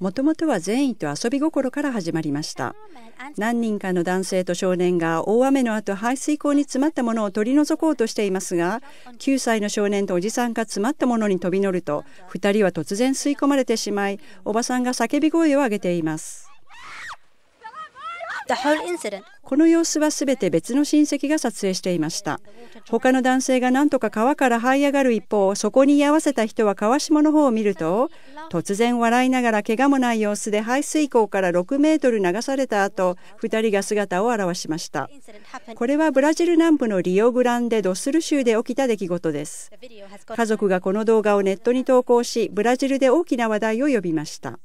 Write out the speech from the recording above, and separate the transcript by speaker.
Speaker 1: もともとは善意と遊び心から始まりました何人かの男性と少年が大雨の後排水溝に詰まったものを取り除こうとしていますが9歳の少年とおじさんが詰まったものに飛び乗ると2人は突然吸い込まれてしまいおばさんが叫び声を上げていますこの様子はすべて別の親戚が撮影していました他の男性が何とか川から這い上がる一方そこに居合わせた人は川下の方を見ると突然笑いながら怪我もない様子で排水溝から6メートル流された後2人が姿を現しましたこれはブラジル南部のリオグランデ・ドスル州で起きた出来事です家族がこの動画をネットに投稿しブラジルで大きな話題を呼びました